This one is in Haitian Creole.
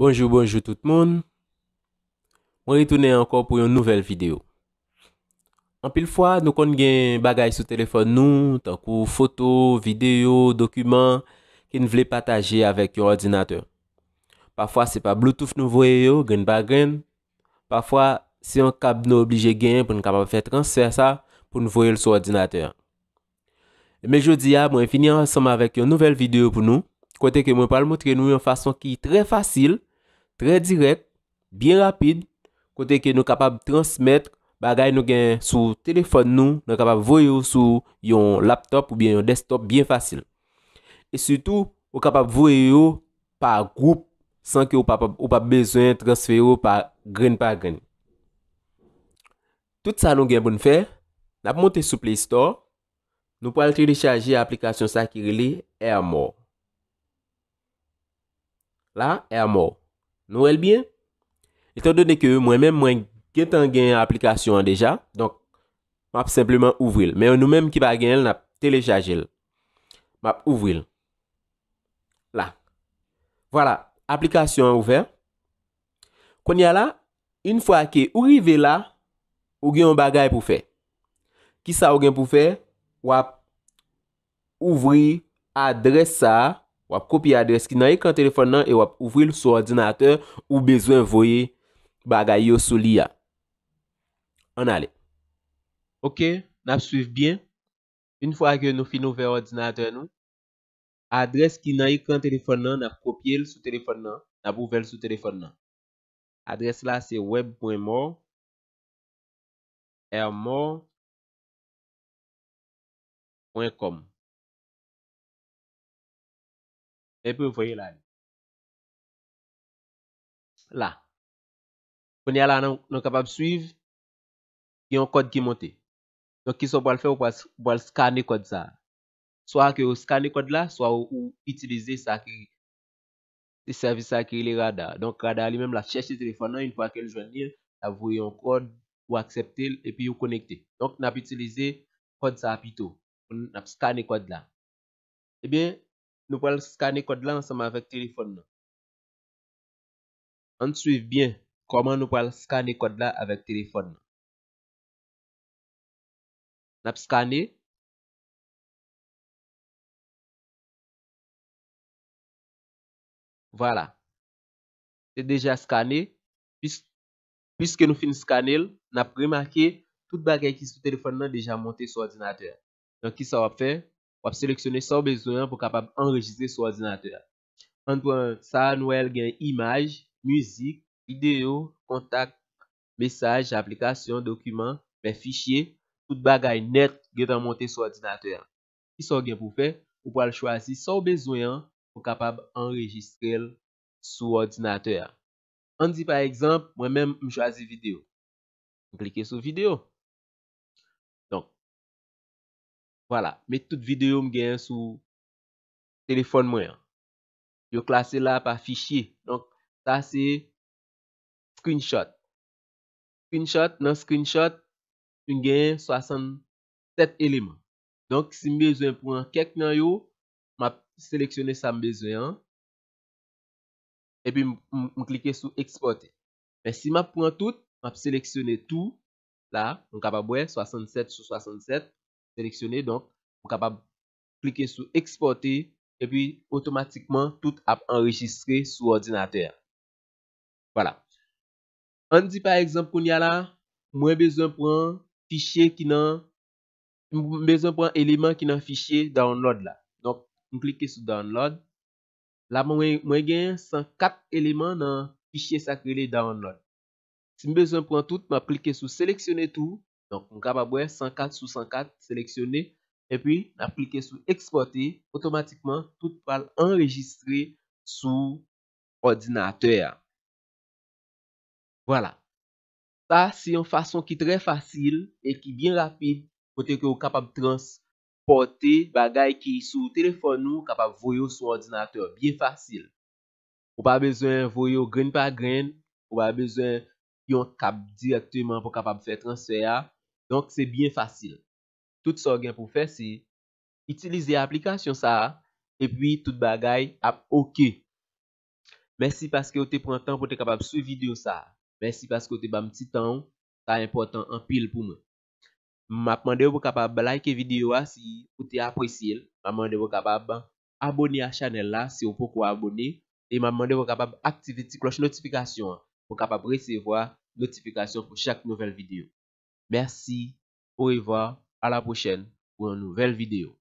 Bonjou bonjou tout moun Mwen ritounen ankon pou yon nouvel video Anpil fwa, nou kon gen bagay sou telefon nou Takou foto, video, dokumen Ki nou vle pataje avek yon ordinateur Pafwa se pa bluetooth nou vwe yo, gen pa gen Pafwa se yon kab nou oblije gen pou nou kapap fe transfer sa Pou nou vwe yon sou ordinateur Mwen jodi ya, ah, mwen finyan ansama avek yon nouvel video pou nou Kote ke mwen pal motre nou yon fason ki tre fasil Tre direk, bien rapide, kote ke nou kapab transmit bagay nou gen sou telefon nou, nou kapab voyou sou yon laptop ou bien yon desktop, bien fasil. E sutou, nou kapab voyou pa group san ke ou pa bezwen transfer ou pa green pa green. Tout sa nou gen bon fè, nap monte sou Play Store, nou pou al tri li chaji aplikasyon sa ki reli AirMor. La, AirMor. Nou el bien. Etan do de ke mwen men mwen gen tan gen aplikasyon deja. Donk map sepleman ouvril. Men ou nou menm ki bagen el nap telejage el. Map ouvril. La. Vola. Aplikasyon ouver. Kon ya la. Un fwa ke ourive la. Ou gen bagay pou fe. Ki sa ou gen pou fe. Wap. Ouvri. Adresa. Wap. Wap kopi adres ki nan yi kan telefon nan e wap ouvri l sou ordinater ou bezwen voye bagay yo sou li ya. An ale. Ok, nap suiv bien. Un fwa ge nou fin nou ve ordinater nou. Adres ki nan yi kan telefon nan nap kopi l sou telefon nan, nap ouvri l sou telefon nan. Adres la se web.mo rmo .com Epi ou foye la li. La. Foye la la nan kapab suive. Ki yon kod ki monte. Dok ki sou boal fye ou boal skane kod sa. Soa ki ou skane kod la. Soa ou ou itilize sa ki. Se servise sa ki li rada. Dok rada li mem la cheshe telefon nan. Yon foye yon kod. Ou akseptil. Epi ou konekte. Dok nan api itilize kod sa api tou. Ou nan api skane kod la. E ben. nous pouvons scanner code là ensemble avec le téléphone. On suit bien comment nous pouvons scanner code là avec le téléphone. On scanner. Voilà. C'est déjà scanné. Puisque nous finissons scanner, nous avons remarqué tout le qui est sur le téléphone déjà monté sur l'ordinateur. Donc, qui ça va faire? Wap seleksyonè sa ou bezoyan pou kapab enregistre sou ordinatèr. Anpwen sa nou el gen imaj, mizik, video, kontak, mesaj, aplikasyon, dokumen, men fichye, tout bagay net gen remonte sou ordinatèr. Ki sa ou gen pou fè, wap wal chwazi sa ou bezoyan pou kapab enregistre sou ordinatèr. An di par ekzamp, mwen men mw chwazi video. Mwen klike sou video. Wala, met tout videyo m genye sou telefon mwen. Yo klasye la pa fichye. Donk, ta se screenshot. Screenshot, nan screenshot, m genye 67 elemen. Donk, si m beze pou an kek nan yo, map seleksyone sa m beze an. E pi m klike sou exporte. Men si map pou an tout, map seleksyone tou. La, m kapabwe, 67 sou 67. sélectionné. Donc, vous capable cliquer sur exporter et puis automatiquement tout a enregistré sur ordinateur. Voilà. On dit par exemple qu'on y a là, moi besoin prendre fichier qui n'a besoin prendre élément qui n'a fichier download là. Donc, on clique sur download. Là, moi, moi gain 104 éléments dans fichier sacré download. Si besoin prendre tout, m'a cliquer sur sélectionner tout Donk, ou kapab wè, 104 sou 104, seleksyonè, epi, aplike sou eksportè, otomatikman, tout pal enregistrè sou ordinateur. Voilà. Ta, si yon fason ki trè fasil, e ki byen rapide, pote ki ou kapab transportè bagay ki sou telefon nou, kapab voyou sou ordinateur, byen fasil. Ou pa bezèn voyou gren pa gren, ou pa bezèn yon kap direktèman pou kapab fè transfer, Donk se byen fasil. Tout so gen pou fese, itilize aplikasyon sa, epwi tout bagay ap ok. Mersi paske ou te prantan pou te kapab sou video sa. Mersi paske ou te bam titan, ta important an pil pou mwen. M ap mande ou pou kapab like video a si ou te apresye. M ap mande ou pou kapab abone a chanel la si ou pou kwa abone. E m ap mande ou pou kapab aktive ti kloche notifikasyon a. Pou kapab resevo a notifikasyon pou chak nouvel video. Merci, au revoir, à la prochaine pour une nouvelle vidéo.